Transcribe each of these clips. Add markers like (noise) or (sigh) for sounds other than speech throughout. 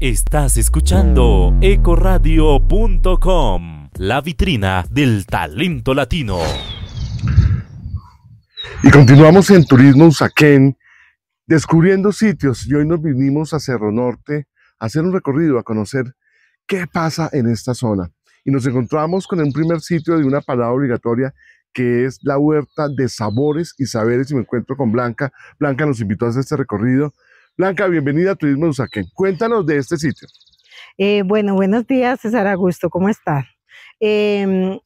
Estás escuchando ecoradio.com, la vitrina del talento latino. Y continuamos en Turismo Usaquén, descubriendo sitios. Y hoy nos vinimos a Cerro Norte a hacer un recorrido, a conocer qué pasa en esta zona. Y nos encontramos con el primer sitio de una parada obligatoria que es la huerta de sabores y saberes. Y me encuentro con Blanca. Blanca nos invitó a hacer este recorrido Blanca, bienvenida a Turismo Usaquén. Cuéntanos de este sitio. Eh, bueno, buenos días, César Augusto, ¿cómo estás? Em,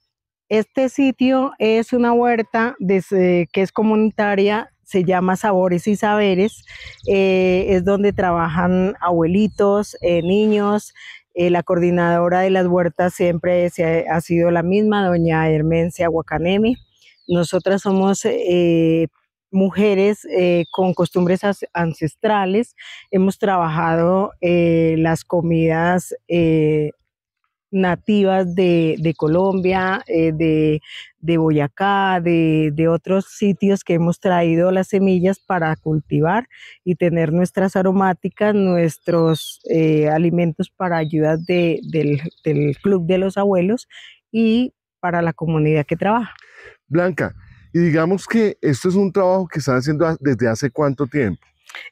este sitio es una huerta eh, que es comunitaria, se llama Sabores y Saberes, eh, es donde trabajan abuelitos, niños, la coordinadora de las huertas siempre ha, sido la misma, doña Hermencia Huacanemi. Nosotras somos mujeres eh, con costumbres ancestrales. Hemos trabajado eh, las comidas eh, nativas de, Colombia, de, Boyacá, de, otros sitios que hemos traído las semillas para cultivar y tener nuestras aromáticas, nuestros alimentos para ayudas del, del Club de los Abuelos y para la comunidad que trabaja. Blanca, y digamos que esto es un trabajo que están haciendo desde hace cuánto tiempo.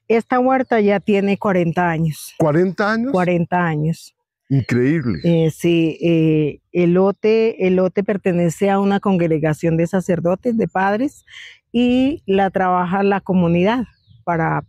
Esta huerta ya tiene 40 años. ¿40 años? 40 años. Increíble. Eh, sí, eh, el, lote, el lote pertenece a una congregación de sacerdotes, de padres, y la trabaja la comunidad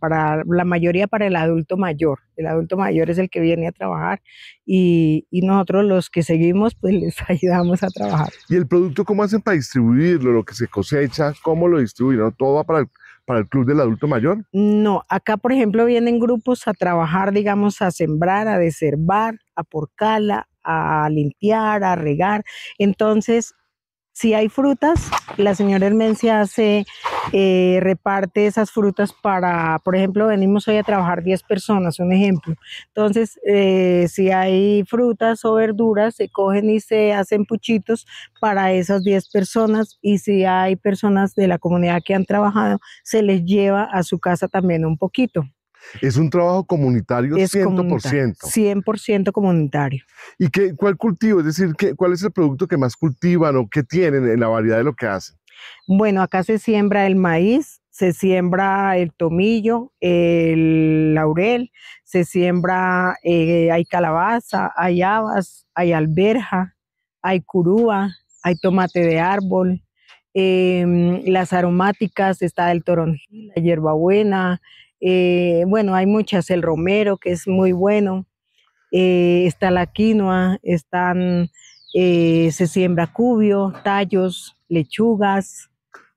para, la mayoría para el adulto mayor. El adulto mayor es el que viene a trabajar y, nosotros los que seguimos pues les (laughs) ayudamos a trabajar. ¿Y el producto cómo hacen para distribuirlo? ¿Lo que se cosecha? ¿Cómo lo distribuyen? ¿Todo va para el, para el club del adulto mayor? No, acá por ejemplo vienen grupos a trabajar, digamos, a sembrar, a deservar, a porcala, a limpiar, a regar. Entonces si hay frutas, la señora Hermencia hace, eh, reparte esas frutas para, por ejemplo, venimos hoy a trabajar 10 personas, un ejemplo. Entonces, eh, si hay frutas o verduras, se cogen y se hacen puchitos para esas 10 personas y si hay personas de la comunidad que han trabajado, se les lleva a su casa también un poquito. Es un trabajo comunitario 100%. Comunitario, 100% comunitario. ¿Y qué, cuál cultivo? Es decir, ¿qué, ¿cuál es el producto que más cultivan o que tienen en la variedad de lo que hacen? Bueno, acá se siembra el maíz, se siembra el tomillo, el laurel, se siembra, eh, hay calabaza, hay habas, hay alberja, hay curúa, hay tomate de árbol, em, las aromáticas, está el toronjil, la hierbabuena, eh, bueno, hay muchas, el romero, que es muy bueno, eh, está la quinoa, están, eh, se siembra cubio, tallos, lechugas.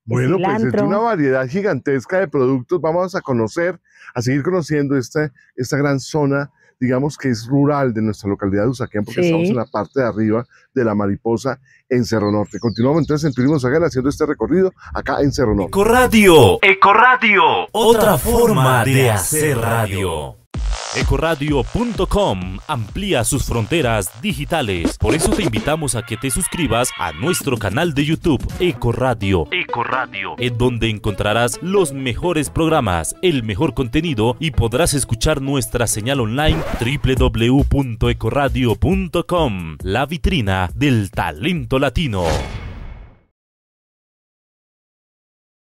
Bueno, pues es una variedad gigantesca de productos. Vamos a conocer, a seguir conociendo esta, esta gran zona digamos que es rural de nuestra localidad de Usaquén, porque estamos en la parte de arriba de la mariposa en Cerro Norte. Continuamos entonces en Turismo Usaquén haciendo este recorrido acá en Cerro Norte. Eco Radio. otra forma de hacer radio. Ecoradio.com amplía sus fronteras digitales. Por eso te invitamos a que te suscribas a nuestro canal de YouTube Ecoradio. Ecoradio, en donde encontrarás los mejores programas, el mejor contenido y podrás escuchar nuestra señal online www.ecoradio.com, la vitrina del talento latino.